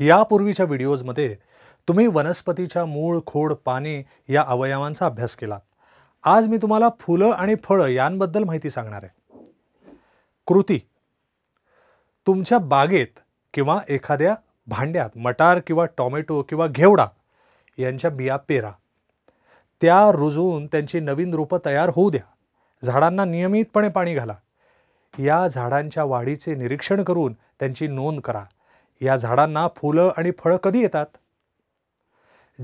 यापूर्वीच्या व्हिडिओजमध्ये तुम्ही वनस्पतीच्या मूळ खोड पाने या अवयवांचा अभ्यास केलात आज मी तुम्हाला फुलं आणि फळं यांबद्दल माहिती सांगणार आहे कृती तुमच्या बागेत किंवा एखाद्या भांड्यात मटार किंवा टॉमॅटो किंवा घेवडा यांच्या बिया पेरा त्या रुजवून त्यांची नवीन रूपं तयार होऊ द्या झाडांना नियमितपणे पाणी घाला या झाडांच्या वाढीचे निरीक्षण करून त्यांची नोंद करा या झाडांना फुलं आणि फळं कधी येतात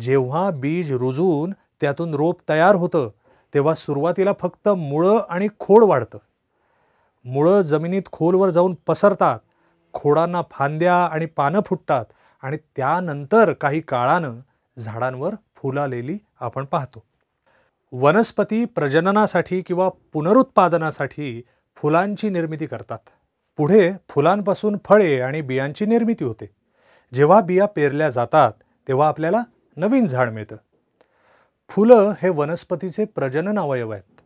जेव्हा बीज रुजून त्यातून रोप तयार होतं तेव्हा सुरुवातीला फक्त मुळं आणि खोड वाढतं मुळं जमिनीत खोलवर जाऊन पसरतात खोडांना फांद्या आणि पानं फुटतात आणि त्यानंतर काही काळानं झाडांवर फुलालेली आपण पाहतो वनस्पती प्रजननासाठी किंवा पुनरुत्पादनासाठी फुलांची निर्मिती करतात पुढे फुलांपासून फळे आणि बियांची निर्मिती होते जेव्हा बिया पेरल्या जातात तेव्हा आपल्याला नवीन झाड मिळतं फुलं हे वनस्पतीचे प्रजनन अवयव आहेत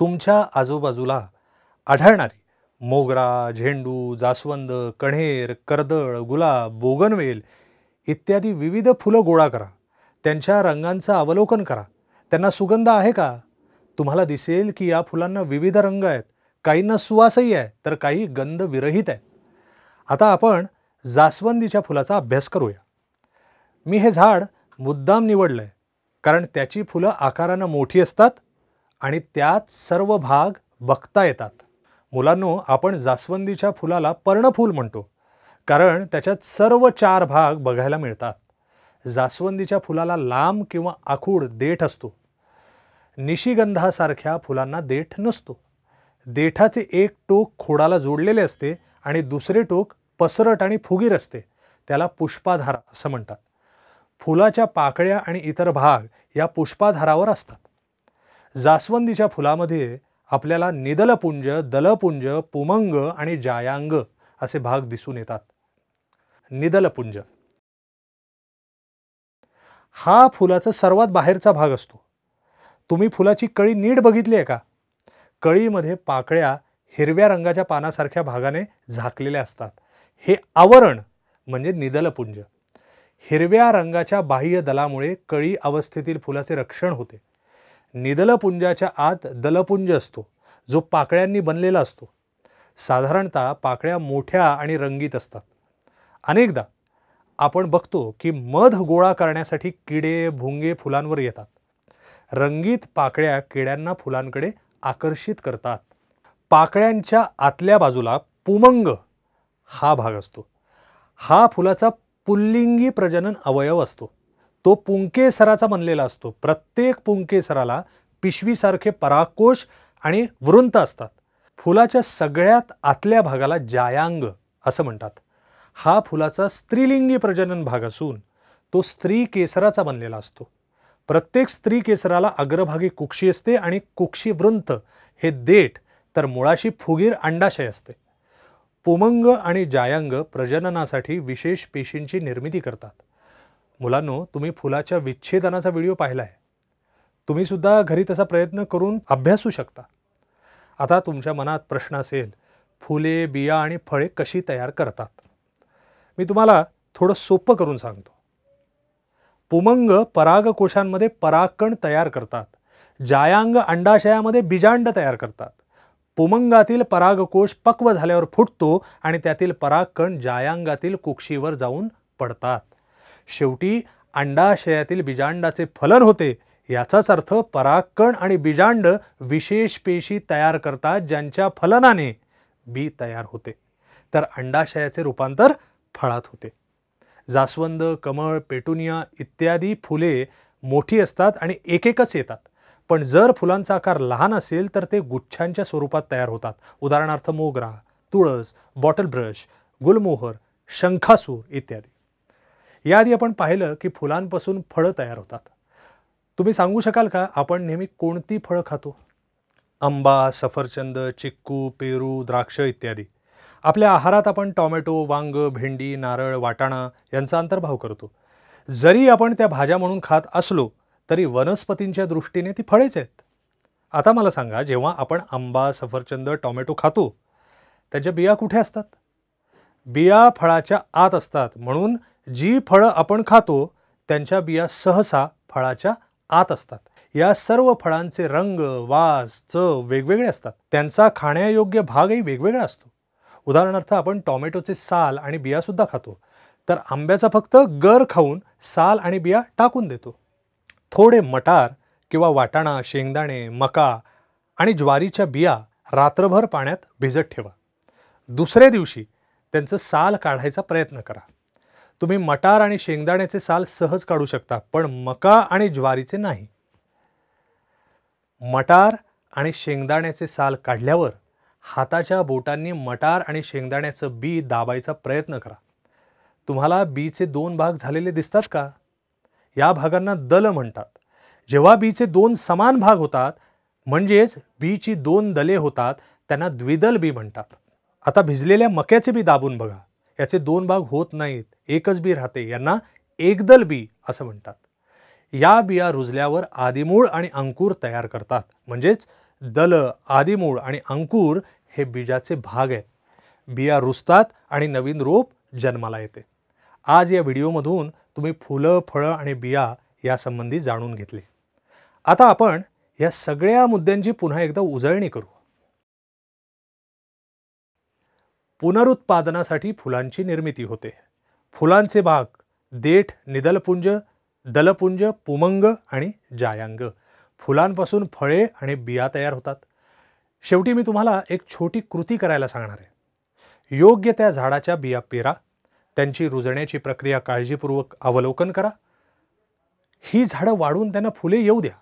तुमच्या आजूबाजूला आढळणारी मोगरा झेंडू जास्वंद कण्हेर कर्दळ गुलाब बोगनवेल इत्यादी विविध फुलं गोळा करा त्यांच्या रंगांचं अवलोकन करा त्यांना सुगंध आहे का तुम्हाला दिसेल की या फुलांना विविध रंग आहेत काहींना सुवासही आहे तर काही गंध विरहित आहेत आता आपण जास्वंदीच्या फुलाचा अभ्यास करूया मी हे झाड मुद्दाम निवडलं आहे कारण त्याची फुलं आकारानं मोठी असतात आणि त्यात सर्व भाग बघता येतात मुलांनो आपण जास्वंदीच्या फुलाला पर्णफूल म्हणतो कारण त्याच्यात सर्व चार भाग बघायला मिळतात जास्वंदीच्या फुलाला लांब किंवा आखूड देठ असतो निशिगंधासारख्या फुलांना देठ नसतो देठाचे एक टोक खोडाला जोडलेले असते आणि दुसरे टोक पसरट आणि फुगीर असते त्याला पुष्पाधार असं म्हणतात फुलाच्या पाकळ्या आणि इतर भाग या पुष्पाधारावर असतात जास्वंदीच्या फुलामध्ये आपल्याला निदलपुंज दलपुंज पुमंग आणि जायांग असे भाग दिसून येतात निदलपुंज हा फुलाचा सर्वात बाहेरचा भाग असतो तुम्ही फुलाची कळी नीट बघितली आहे का कळीमध्ये पाकळ्या हिरव्या रंगाच्या पानासारख्या भागाने झाकलेल्या असतात हे आवरण म्हणजे निदलपुंज हिरव्या रंगाच्या बाह्य दलामुळे कळी अवस्थेतील फुलाचे रक्षण होते निदलपुंजाच्या आत दलपुंज असतो जो पाकळ्यांनी बनलेला असतो साधारणतः पाकळ्या मोठ्या आणि रंगीत असतात अनेकदा आपण बघतो की मध गोळा करण्यासाठी किडे भुंगे फुलांवर येतात रंगीत पाकळ्या किड्यांना फुलांकडे आकर्षित करतात पाकळ्यांच्या आतल्या बाजूला पुमंग हा भाग असतो हा फुलाचा पुल्लिंगी प्रजनन अवयव असतो तो पुंकेसराचा बनलेला असतो प्रत्येक पुंकेसराला पिशवीसारखे पराकोश आणि वृंत असतात फुलाच्या सगळ्यात आतल्या भागाला जायांग असं म्हणतात हा फुलाचा स्त्रीलिंगी प्रजनन भाग असून तो स्त्री केसराचा बनलेला असतो प्रत्येक स्त्री केसराला अग्रभागी कुक्षी असते आणि कुक्षी वृंत हे देठ तर मुळाशी फुगीर अंडाशय असते पुमंग आणि जायांग प्रजननासाठी विशेष पेशींची निर्मिती करतात मुलांनो तुम्ही फुलाच्या विच्छेदनाचा व्हिडिओ पाहिला आहे तुम्ही सुद्धा घरी तसा प्रयत्न करून अभ्यासू शकता आता तुमच्या मनात प्रश्न असेल फुले बिया आणि फळे कशी तयार करतात मी तुम्हाला थोडं सोपं करून सांगतो पुमंग परागकोशांमध्ये परागकण तयार करतात जायांग अंडाशयामध्ये बीजांड तयार करतात पुमंगातील परागकोश पक्व झाल्यावर फुटतो आणि त्यातील परागकण जायांगातील कुक्षीवर जाऊन पडतात शेवटी अंडाशयातील बीजांडाचे फलन होते याचाच अर्थ परागकण आणि बीजांड विशेष पेशी तयार करतात ज्यांच्या फलनाने बी तयार होते तर अंडाशयाचे रूपांतर फळात होते जास्वंद कमळ पेटुनिया इत्यादी फुले मोठी असतात आणि एकेकच येतात पण जर फुलांचा आकार लहान असेल तर ते गुच्छांच्या स्वरूपात तयार होतात उदाहरणार्थ मोगरा तुळस बॉटल ब्रश गुलमोहर शंखासूर इत्यादी याआधी आपण पाहिलं की फुलांपासून फळं तयार होतात तुम्ही सांगू शकाल का आपण नेहमी कोणती फळं खातो आंबा सफरचंद चिक्कू पेरू द्राक्ष इत्यादी आपल्या आहारात आपण टॉमॅटो वांग भेंडी नारळ वाटाणा यांचा अंतर्भाव करतो जरी आपण त्या भाज्या म्हणून खात असलो तरी वनस्पतींच्या दृष्टीने ती फळेच आहेत आता मला सांगा जेव्हा आपण आंबा सफरचंद टॉमॅटो खातो त्याच्या बिया कुठे असतात बिया फळाच्या आत असतात म्हणून जी फळं आपण खातो त्यांच्या बिया सहसा फळाच्या आत असतात या सर्व फळांचे रंग वास चव वेगवेगळे असतात त्यांचा खाण्यायोग्य भागही वेगवेगळा असतो उदाहरणार्थ आपण टॉमॅटोचे साल आणि बियासुद्धा खातो तर आंब्याचा फक्त गर खाऊन साल आणि बिया टाकून देतो थोडे मटार किंवा वाटाणा शेंगदाणे मका आणि ज्वारीच्या बिया रात्रभर पाण्यात भिजत ठेवा दुसऱ्या दिवशी त्यांचं साल काढायचा प्रयत्न करा तुम्ही मटार आणि शेंगदाण्याचे साल सहज काढू शकता पण मका आणि ज्वारीचे नाही मटार आणि शेंगदाण्याचे साल काढल्यावर हाताच्या बोटांनी मटार आणि शेंगदाण्याचं बी दाबायचा प्रयत्न करा तुम्हाला बीचे दोन भाग झालेले दिसतात का या भागांना दल म्हणतात जेव्हा बीचे दोन समान भाग होतात म्हणजेच बीची दोन दले होतात त्यांना द्विदल बी म्हणतात आता भिजलेल्या मक्याचे बी दाबून बघा याचे दोन भाग होत नाहीत एकच बी राहते यांना एकदल बी असं म्हणतात या बिया रुजल्यावर आदिमूळ आणि अंकुर तयार करतात म्हणजेच दल आदिमूळ आणि अंकुर हे बीजाचे भाग आहेत बिया रुजतात आणि नवीन रोप जन्माला येते आज या व्हिडिओमधून तुम्ही फुलं फळं आणि बिया यासंबंधी जाणून घेतले आता आपण या सगळ्या मुद्द्यांची पुन्हा एकदा उजळणी करू पुनरुत्पादनासाठी फुलांची निर्मिती होते फुलांचे भाग देठ निदलपुंज दलपुंज पुमंग आणि जायांग फुलांपासून फळे आणि बिया तयार होतात शेवटी मी तुम्हाला एक छोटी कृती करायला सांगणार आहे योग्य त्या झाडाच्या बिया पेरा त्यांची रुजण्याची प्रक्रिया काळजीपूर्वक अवलोकन करा ही झाडं वाढून त्यांना फुले येऊ द्या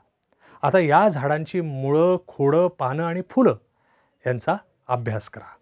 आता या झाडांची मुळं खोडं पानं आणि फुलं यांचा अभ्यास करा